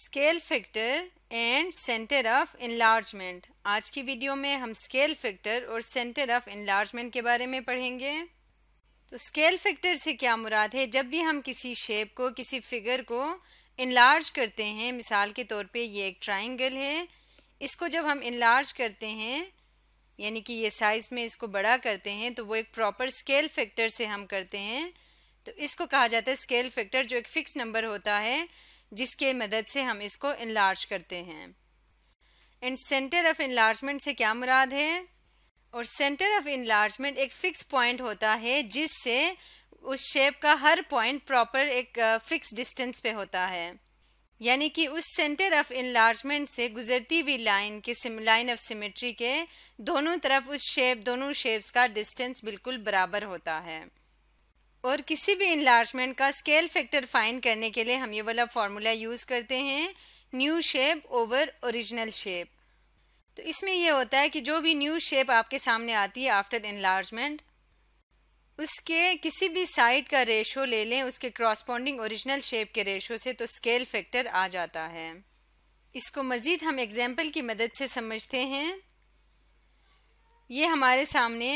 scale factor and centre of enlargement आज की video में हम स्केल फैक्टर और सेंटर ऑफ इनलार्जमेंट के बारे में पढ़ेंगे तो स्केल फैक्टर से क्या मुराद है जब भी हम किसी शेप को किसी फिगर को इनलार्ज करते हैं मिसाल के तौर पे ये एक ट्राइंगल है इसको जब हम इनलार्ज करते हैं यानी कि ये साइज़ में इसको बड़ा करते हैं तो वो एक प्रॉपर स्केल फैक्टर से हम करते हैं तो इसको कहा जाता है स्केल फैक्टर जो एक फ़िक्स नंबर होता है जिसके मदद से हम इसको इनलार्ज करते हैं एंड सेंटर ऑफ इनलार्जमेंट से क्या मुराद है और सेंटर ऑफ इनलार्जमेंट एक फिक्स पॉइंट होता है जिससे उस शेप का हर पॉइंट प्रॉपर एक फिक्स डिस्टेंस पे होता है यानी कि उस सेंटर ऑफ इनलार्जमेंट से गुजरती हुई लाइन के लाइन ऑफ सिमेट्री के दोनों तरफ उस शेप दोनों शेप्स का डिस्टेंस बिल्कुल बराबर होता है और किसी भी इन्लार्जमेंट का स्केल फैक्टर फाइंड करने के लिए हम ये वाला फार्मूला यूज़ करते हैं new shape over original shape तो इसमें यह होता है कि जो भी न्यू शेप आपके सामने आती है आफ्टर इन्लार्जमेंट उसके किसी भी साइड का रेशो ले लें उसके क्रॉसपॉन्डिंग ओरिजिनल शेप के रेशो से तो स्केल फैक्टर आ जाता है इसको मज़ीद हम एग्ज़ाम्पल की मदद से समझते हैं ये हमारे सामने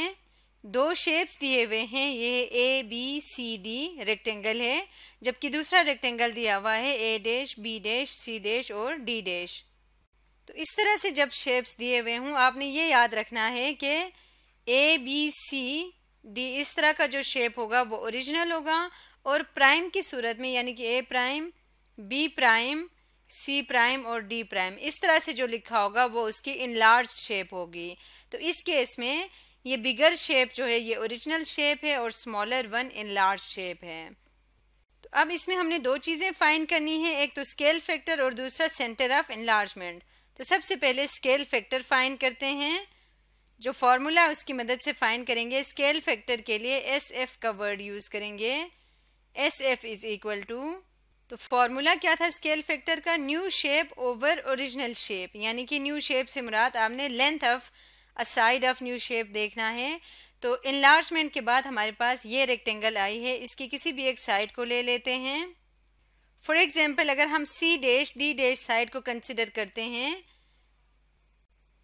दो शेप्स दिए हुए हैं ये A B C D rectangle है जबकि दूसरा रेक्टेंगल दिया हुआ है A dash B dash C dash और डी डैश तो इस तरह से जब शेप्स दिए हुए हूँ आपने ये याद रखना है कि ए बी सी डी इस तरह का जो शेप होगा वो ओरिजिनल होगा और प्राइम की सूरत में यानी कि A prime B prime C prime और डी प्राइम इस तरह से जो लिखा होगा वो उसकी इनलार्ज शेप होगी तो इस केस में ये बिगर शेप जो है ये ओरिजिनल शेप है और smaller one enlarge shape है तो अब इसमें हमने दो चीज़ें फाइंड करनी है एक तो स्केल फैक्टर और दूसरा सेंटर ऑफ इनलार्जमेंट तो सबसे पहले स्केल फैक्टर फाइंड करते हैं जो फार्मूला उसकी मदद से फाइंड करेंगे स्केल फैक्टर के लिए एस एफ का वर्ड यूज़ करेंगे S F is equal to तो फार्मूला क्या था स्केल फैक्टर का new shape over original shape यानी कि न्यू शेप से मुराद आपने length of a side of new shape देखना है तो इनलार्जमेंट के बाद हमारे पास ये रेक्टेंगल आई है इसकी किसी भी एक साइड को ले लेते हैं फॉर एग्जाम्पल अगर हम C dash D dash side को कंसिडर करते हैं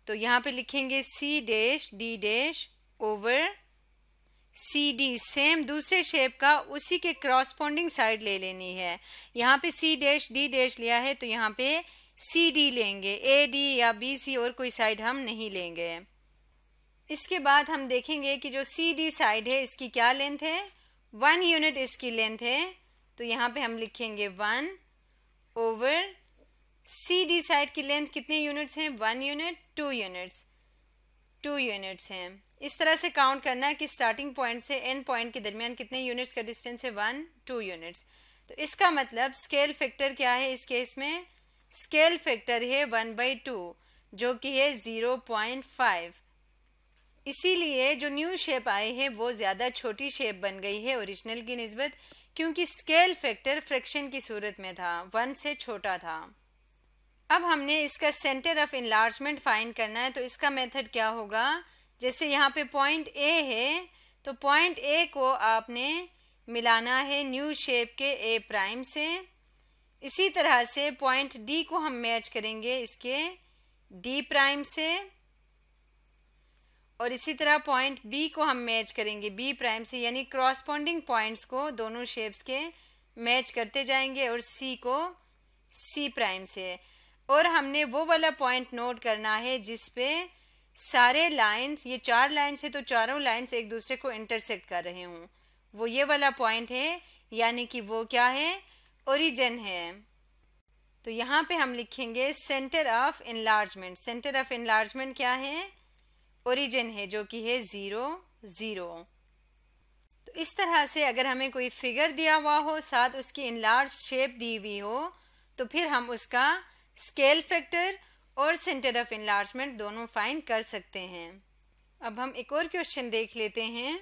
तो यहाँ पे लिखेंगे C dash D dash over C D same दूसरे शेप का उसी के क्रॉसपॉन्डिंग साइड ले लेनी है यहाँ पे सी डैश डी डैश लिया है तो यहाँ पे सी डी लेंगे ए डी या बी सी और कोई साइड हम नहीं लेंगे इसके बाद हम देखेंगे कि जो सी डी साइड है इसकी क्या लेंथ है वन यूनिट इसकी लेंथ है तो यहाँ पे हम लिखेंगे one over C D side की लेंथ कितने यूनिट्स हैं one unit two units two units हैं इस तरह से काउंट करना है कि स्टार्टिंग पॉइंट से एंड पॉइंट के दरमियान कितने यूनिट्स का डिस्टेंस है वन टू यूनिट्स तो इसका मतलब स्केल फैक्टर क्या है इस केस में स्केल फैक्टर है वन बाई टू जो कि है ज़ीरो पॉइंट फाइव इसीलिए जो न्यू शेप आई है वो ज़्यादा छोटी शेप बन गई है ओरिजिनल की नस्बत क्योंकि स्केल फैक्टर फ्रैक्शन की सूरत में था वन से छोटा था अब हमने इसका सेंटर ऑफ इनलार्जमेंट फाइंड करना है तो इसका मेथड क्या होगा जैसे यहाँ पे पॉइंट ए है तो पॉइंट ए को आपने मिलाना है न्यू शेप के ए प्राइम से इसी तरह से पॉइंट डी को हम मैच करेंगे इसके डी प्राइम से और इसी तरह पॉइंट बी को हम मैच करेंगे बी प्राइम से यानी क्रॉसपॉन्डिंग पॉइंट्स को दोनों शेप्स के मैच करते जाएंगे और सी को सी प्राइम से और हमने वो वाला पॉइंट नोट करना है जिस पे सारे लाइंस ये चार लाइंस है तो चारों लाइंस एक दूसरे को इंटरसेक्ट कर रहे हूँ वो ये वाला पॉइंट है यानी कि वो क्या है ओरिजिन है तो यहाँ पे हम लिखेंगे centre of enlargement centre of enlargement क्या है ओरिजिन है जो कि है ज़ीरो ज़ीरो तो इस तरह से अगर हमें कोई फिगर दिया हुआ हो साथ उसकी इनलार्ज शेप दी हुई हो तो फिर हम उसका स्केल फैक्टर और सेंटर ऑफ इनलार्जमेंट दोनों फाइंड कर सकते हैं अब हम एक और क्वेश्चन देख लेते हैं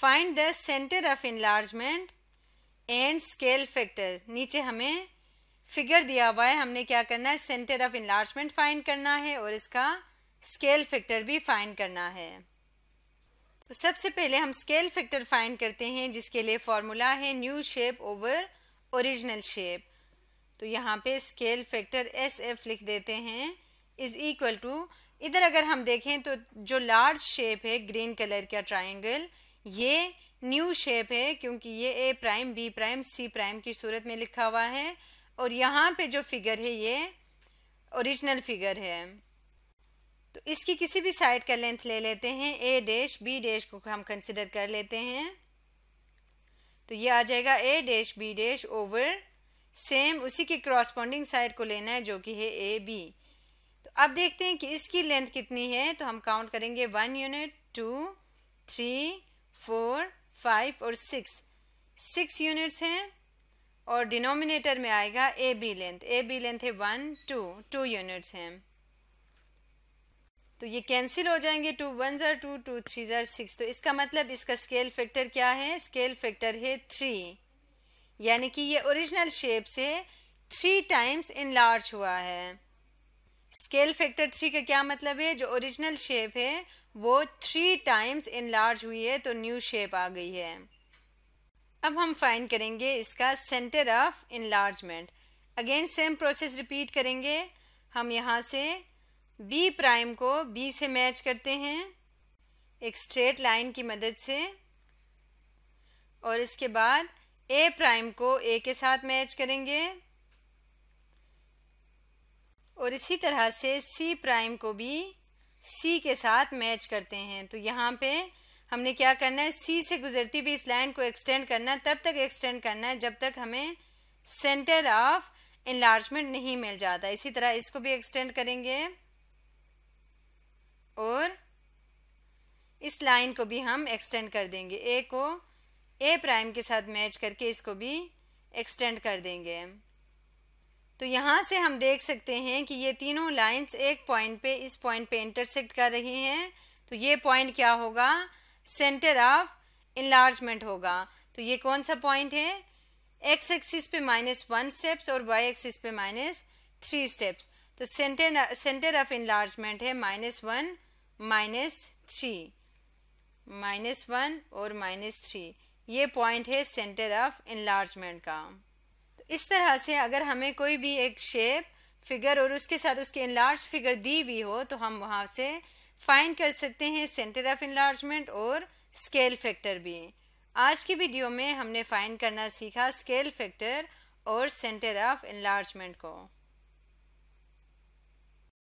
find the centre of enlargement and scale factor नीचे हमें फिगर दिया हुआ है हमने क्या करना है सेंटर ऑफ इनलार्जमेंट फाइंड करना है और इसका स्केल फैक्टर भी फाइंड करना है तो सबसे पहले हम स्केल फैक्टर फाइंड करते हैं जिसके लिए फॉर्मूला है new shape over original shape तो यहाँ पे स्केल फैक्टर एस एफ लिख देते हैं इज़ इक्वल टू इधर अगर हम देखें तो जो लार्ज शेप है ग्रीन कलर का ट्राइंगल ये न्यू शेप है क्योंकि ये A prime B prime C prime की सूरत में लिखा हुआ है और यहाँ पे जो फिगर है ये ओरिजिनल फिगर है तो इसकी किसी भी साइड का लेंथ ले लेते हैं ए डैश बी डैश को हम कंसिडर कर लेते हैं तो ये आ जाएगा A dash B dash over same उसी के क्रॉसपॉन्डिंग साइड को लेना है जो कि है ए बी तो अब देखते हैं कि इसकी लेंथ कितनी है तो हम काउंट करेंगे one unit two three four five और सिक्स सिक्स यूनिट्स हैं और डिनोमिनेटर में आएगा A B length A B length है वन टू टू यूनिट्स हैं तो ये कैंसिल हो जाएंगे टू वन जर टू टू थ्री जर सिक्स तो इसका मतलब इसका स्केल फैक्टर क्या है स्केल फैक्टर है थ्री यानी कि ये ओरिजिनल शेप से थ्री टाइम्स इन हुआ है स्केल फैक्टर थ्री का क्या मतलब है जो ओरिजिनल शेप है वो थ्री टाइम्स इन हुई है तो न्यू शेप आ गई है अब हम फाइंड करेंगे इसका centre of in again same process repeat करेंगे हम यहाँ से बी प्राइम को बी से मैच करते हैं एक स्ट्रेट लाइन की मदद से और इसके बाद ए प्राइम को ए के साथ मैच करेंगे और इसी तरह से सी प्राइम को भी सी के साथ मैच करते हैं तो यहाँ पे हमने क्या करना है सी से गुजरती हुई इस लाइन को एक्सटेंड करना है तब तक एक्सटेंड करना है जब तक हमें सेंटर ऑफ इन्लार्जमेंट नहीं मिल जाता इसी तरह इसको भी एक्सटेंड करेंगे और इस लाइन को भी हम एक्सटेंड कर देंगे ए को ए प्राइम के साथ मैच करके इसको भी एक्सटेंड कर देंगे तो यहाँ से हम देख सकते हैं कि ये तीनों लाइंस एक पॉइंट पे इस पॉइंट पे इंटरसेक्ट कर रही हैं तो ये पॉइंट क्या होगा सेंटर ऑफ इन्लार्जमेंट होगा तो ये कौन सा पॉइंट है एक्स एक्सिस पे माइनस वन स्टेप्स और वाई एक्सिस पे माइनस थ्री स्टेप्स तो सेंटर सेंटर ऑफ इन्लार्जमेंट है minus one minus three minus one और माइनस थ्री ये पॉइंट है सेंटर ऑफ इनलार्जमेंट का तो इस तरह से अगर हमें कोई भी एक शेप फिगर और उसके साथ उसकी इनलार्ज फिगर दी हुई हो तो हम वहाँ से फाइंड कर सकते हैं सेंटर ऑफ इनलार्जमेंट और स्केल फैक्टर भी आज की वीडियो में हमने फाइंड करना सीखा स्केल फैक्टर और सेंटर ऑफ इनलार्जमेंट को